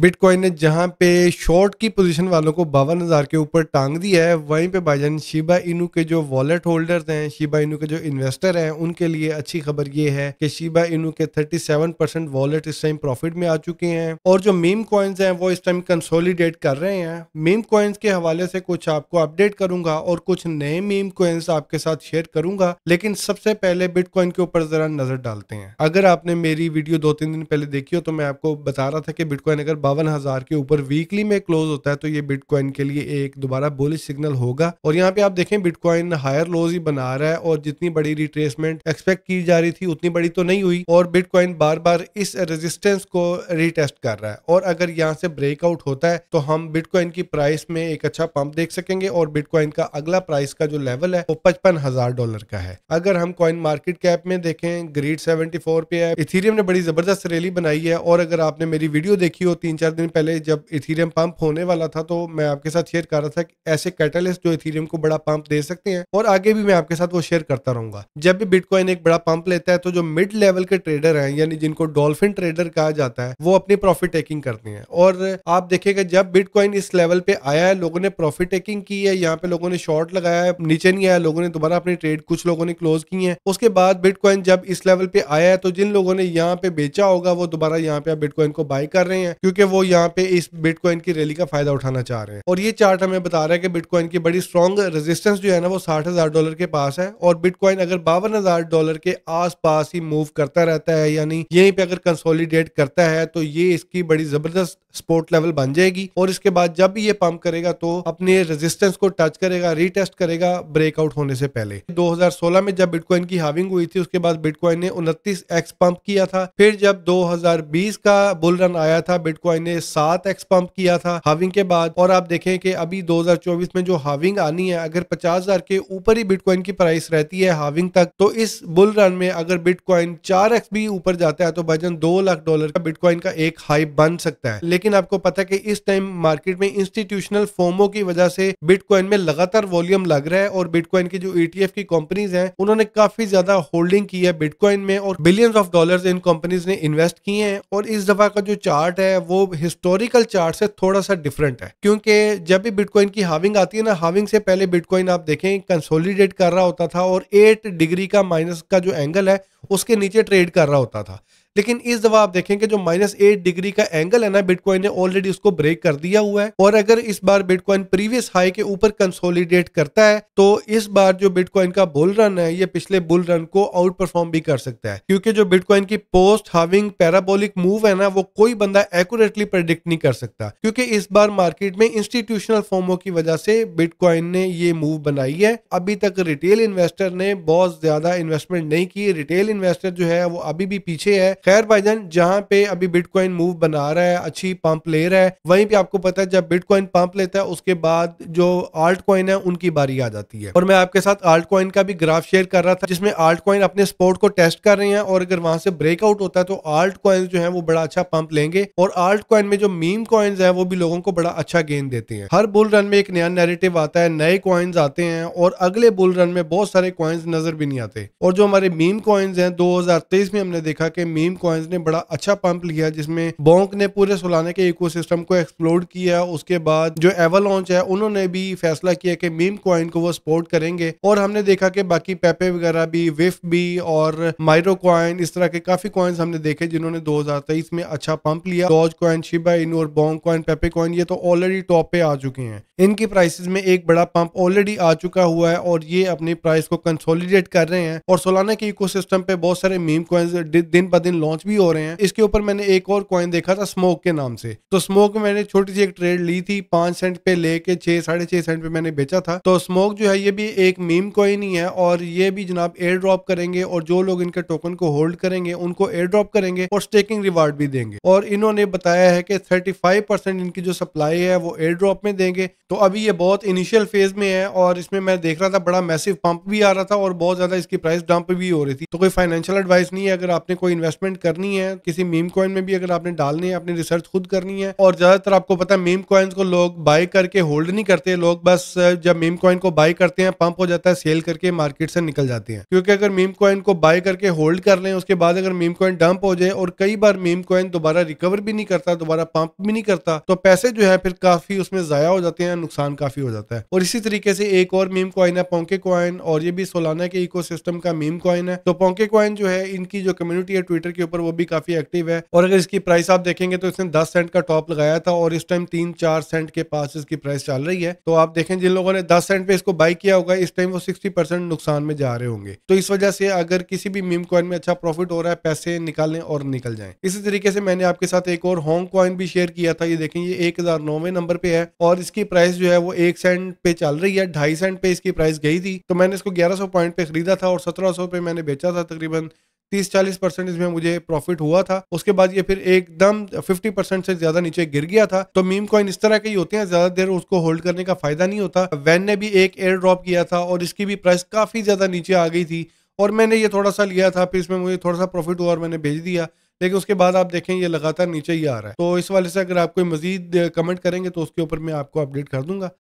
bitcoin ने जहां पे शॉर्ट की पोजीशन वालों को बावन हज़ार के ऊपर टांग दिया है वहीं पे बाइजन शिबा इनू के जो वॉलेट होल्डर्स हैं शिबा इनू के जो इन्वेस्टर हैं उनके लिए अच्छी खबर ये है कि शिबा इनू के 37 परसेंट वॉलेट इस टाइम प्रॉफिट में आ चुके हैं और जो मीम कॉइन्स हैं वो इस टाइम कंसोलिडेट कर रहे हैं मीम कॉइन्स के हवाले से कुछ आपको अपडेट करूंगा और कुछ नए मीम कॉइन्स आपके साथ शेयर करूंगा लेकिन सबसे पहले बिटकॉइन के ऊपर जरा नजर डालते हैं अगर आपने मेरी वीडियो दो तीन दिन पहले देखी हो तो मैं आपको बता रहा था कि बिटकॉइन अगर बावन हजार के ऊपर वीकली में क्लोज होता है तो ये बिटकॉइन के लिए एक दोबारा बोलिश सिग्नल होगा और यहाँ पे आप देखें बिटकॉइन हायर लोज ही बना रहा है और जितनी बड़ी रिट्रेसमेंट एक्सपेक्ट की जा रही थी उतनी बड़ी तो नहीं हुई और बिटकॉइन बार बार इस रेजिस्टेंस को रिटेस्ट कर रहा है और अगर यहाँ से ब्रेकआउट होता है तो हम बिटकॉइन की प्राइस में एक अच्छा पंप देख सकेंगे और बिटकॉइन का अगला प्राइस का जो लेवल है वो पचपन हजार डॉलर का है अगर हम कॉइन मार्केट कैप में देखें ग्रीड सेवेंटी फोर पे है इथीरियम ने बड़ी जबरदस्त रैली बनाई है और अगर आपने मेरी वीडियो देखी हो तीन तीन चार दिन पहले जब इथीरियम पंप होने वाला था तो मैं आपके साथ शेयर कर रहा था कि ऐसे कैटलिस्ट जो इथीरियम को बड़ा पंप दे सकते हैं और आगे भी मैं आपके साथ वो शेयर करता रहूंगा जब भी बिटकॉइन एक बड़ा पंप लेता है तो जो मिड लेवल के ट्रेडर हैं यानी जिनको डॉल्फिन ट्रेडर कहा जाता है वो अपनी प्रॉफिट टेकिंग करते हैं और आप देखेगा जब बिटकॉइन इस लेवल पे आया है लोगों ने प्रॉफिट टेकिंग की है यहाँ पे लोगों ने शॉर्ट लगाया है नीचे नहीं आया लोगों ने दोबारा अपनी ट्रेड कुछ लोगों ने क्लोज की है उसके बाद बिटकॉइन जब इस लेवल पे आया है तो जिन लोगों ने यहाँ पे बेचा होगा वो दोबारा यहाँ पे बिटकॉइन को बाय कर रहे हैं क्योंकि है वो यहाँ पे इस बिटकॉइन की रैली का फायदा उठाना चाह रहे हैं और ये चार्ट हमें बता रहा है कि बिटकॉइन की बड़ी स्ट्रॉन्ग रेजिस्टेंस जो है ना वो साठ हजार डॉलर के पास है और बिटकॉइन अगर बावन हजार डॉलर के आसपास ही मूव करता रहता है यानी यहीं पे अगर कंसोलिडेट करता है तो ये इसकी बड़ी जबरदस्त स्पोर्ट लेवल बन जाएगी और इसके बाद जब भी ये पंप करेगा तो अपने रेजिस्टेंस को टच करेगा रीटेस्ट करेगा ब्रेकआउट होने से पहले 2016 में जब बिटकॉइन की हाविंग हुई थी उसके बाद बिटकॉइन ने उनतीस एक्स पंप किया था फिर जब 2020 का बुल रन आया था बिटकॉइन बिटकॉइन ने सात एक्स पंप किया था हाविंग के बाद और आप देखें कि अभी 2024 में जो हाविंग आनी है अगर 50,000 के ऊपर ही बिटकॉइन की प्राइस रहती है हाविंग तक तो इस बुल रन में अगर बिटकॉइन चार एक्स भी ऊपर जाता है तो भाईजान दो लाख डॉलर का बिटकॉइन का एक हाइप बन सकता है लेकिन आपको पता है कि इस टाइम मार्केट में इंस्टीट्यूशनल फोमो की वजह से बिटकॉइन में लगातार वॉल्यूम लग रहा है और बिटकॉइन की जो ई e की कंपनीज है उन्होंने काफी ज्यादा होल्डिंग की है बिटकॉइन में और बिलियन ऑफ डॉलर इन कंपनीज ने इन्वेस्ट किए हैं और इस दफा का जो चार्ट है वो हिस्टोरिकल चार्ट से थोड़ा सा डिफरेंट है क्योंकि जब भी बिटकॉइन की हाविंग आती है ना हाविंग से पहले बिटकॉइन आप देखें कंसोलिडेट कर रहा होता था और एट डिग्री का माइनस का जो एंगल है उसके नीचे ट्रेड कर रहा होता था लेकिन इस दफा आप देखें कि जो माइनस एट डिग्री का एंगल है ना बिटकॉइन ने ऑलरेडी उसको ब्रेक कर दिया हुआ है और अगर इस बार बिटकॉइन प्रीवियस हाई के ऊपर कंसोलिडेट करता है तो इस बार जो बिटकॉइन का बुल रन है ये पिछले बुल रन को आउट परफॉर्म भी कर सकता है क्योंकि जो बिटकॉइन की पोस्ट हाविंग पैराबोलिक मूव है ना वो कोई बंदा एक्यूरेटली प्रडिक्ट नहीं कर सकता क्योंकि इस बार मार्केट में इंस्टीट्यूशनल फॉर्मो की वजह से बिटकॉइन ने ये मूव बनाई है अभी तक रिटेल इन्वेस्टर ने बहुत ज्यादा इन्वेस्टमेंट नहीं की रिटेल इन्वेस्टर जो है वो अभी भी पीछे है खैर भाईजान जहाँ पे अभी बिटकॉइन मूव बना रहा है अच्छी पंप ले रहा है वहीं पे आपको पता है जब बिटकॉइन पंप लेता है उसके बाद जो आल्ट कॉइन है उनकी बारी आ जाती है और मैं आपके साथ आल्ट कॉइन का भी ग्राफ शेयर कर रहा था जिसमें आल्ट कॉइन अपने स्पोर्ट को टेस्ट कर रहे हैं और अगर वहां से ब्रेकआउट होता है तो आल्ट कॉइन जो है वो बड़ा अच्छा पंप लेंगे और आल्ट कॉइन में जो मीम कॉइन्स है वो भी लोगों को बड़ा अच्छा गेंद देते हैं हर बुल रन में एक नया नेरेटिव आता है नए कॉइन्स आते हैं और अगले बुल रन में बहुत सारे कॉइन्स नजर भी नहीं आते और जो हमारे मीम कॉइन्स हैं दो में हमने देखा कि मीम कॉइन्स ने बड़ा अच्छा पंप लिया जिसमें बोंक ने पूरे सोलाना के इकोसिस्टम को एक्सप्लोर किया उसके बाद जो एवल लॉन्च है उन्होंने भी फैसला किया कि मीम कॉइन को वो सपोर्ट करेंगे और हमने देखा कि बाकी पेपे वगैरह भी विफ भी और माइरो कॉइन इस तरह के काफी कॉइन्स हमने देखे जिन्होंने दो में अच्छा पंप लिया डॉज कॉइन शिबा इन और बोंग कॉइन पेपे कॉइन ये तो ऑलरेडी टॉप पे आ चुके हैं इनकी प्राइसेस में एक बड़ा पंप ऑलरेडी आ चुका हुआ है और ये अपनी प्राइस को कंसोलिडेट कर रहे हैं और सोलाना के इकोसिस्टम पे बहुत सारे मीम कॉइन्स दिन ब दिन कॉइन लॉन्च भी हो रहे हैं इसके ऊपर मैंने एक और कॉइन देखा था स्मोक के नाम से तो स्मोक मैंने छोटी सी एक ट्रेड ली थी पांच सेंट पे लेके छह साढ़े छह सेंट पे मैंने बेचा था तो स्मोक जो है ये भी एक मीम कॉइन ही है और ये भी जनाब एयर ड्रॉप करेंगे और जो लोग इनके टोकन को होल्ड करेंगे उनको एयर ड्रॉप करेंगे और स्टेकिंग रिवार्ड भी देंगे और इन्होंने बताया है कि थर्टी इनकी जो सप्लाई है वो एयर ड्रॉप में देंगे तो अभी ये बहुत इनिशियल फेज में है और इसमें मैं देख रहा था बड़ा मैसिव पंप भी आ रहा था और बहुत ज्यादा इसकी प्राइस डंप भी हो रही थी तो कोई फाइनेंशियल एडवाइस नहीं है अगर आपने कोई इन्वेस्टमेंट इन्वेस्टमेंट करनी है किसी मीम कॉइन में भी अगर आपने डालनी है अपनी रिसर्च खुद करनी है और ज्यादातर आपको पता है मीम कॉइन्स को लोग बाय करके होल्ड नहीं करते लोग बस जब मीम कॉइन को बाय करते हैं पंप हो जाता है सेल करके मार्केट से निकल जाते हैं क्योंकि अगर मीम कॉइन को बाय करके होल्ड कर लें उसके बाद अगर मीम कॉइन डंप हो जाए और कई बार मीम कॉइन दोबारा रिकवर भी नहीं करता दोबारा पंप भी नहीं करता तो पैसे जो है फिर काफी उसमें जाया हो जाते हैं नुकसान काफी हो जाता है और इसी तरीके से एक और मीम कॉइन है पोंके कॉइन और ये भी सोलाना के इको का मीम कॉइन है तो पोंके कॉइन जो है इनकी जो कम्युनिटी है ट्विटर के ऊपर वो भी काफी एक्टिव है और अगर इसकी प्राइस आप देखेंगे तो इसने दस सेंट का टॉप लगाया था और इस टाइम तीन चार सेंट के पास इसकी प्राइस चल रही है तो आप देखें जिन लोगों ने दस सेंट पे इसको बाई किया होगा इस टाइम वो सिक्सटी परसेंट नुकसान में जा रहे होंगे तो इस वजह से अगर किसी भी मीम कॉइन में अच्छा प्रॉफिट हो रहा है पैसे निकालने और निकल जाए इसी तरीके से मैंने आपके साथ एक और होंग कॉइन भी शेयर किया था ये देखें ये एक नंबर पे है और इसकी प्राइस जो है वो एक सेंट पे चल रही है ढाई सेंट पे इसकी प्राइस गई थी तो मैंने इसको ग्यारह पॉइंट पे खरीदा था और सत्रह पे मैंने बेचा था तकरीबन तीस चालीस परसेंट इसमें मुझे प्रॉफिट हुआ था उसके बाद ये फिर एकदम फिफ्टी परसेंट से ज्यादा नीचे गिर गया था तो मीम कॉइन इस तरह के ही होते हैं ज्यादा देर उसको होल्ड करने का फायदा नहीं होता वैन ने भी एक एयर ड्रॉप किया था और इसकी भी प्राइस काफी ज्यादा नीचे आ गई थी और मैंने ये थोड़ा सा लिया था फिर इसमें मुझे थोड़ा सा प्रॉफिट हुआ और मैंने भेज दिया लेकिन उसके बाद आप देखें ये लगातार नीचे ही आ रहा है तो इस वाले से अगर आप कोई मजीद कमेंट करेंगे तो उसके ऊपर मैं आपको अपडेट कर दूंगा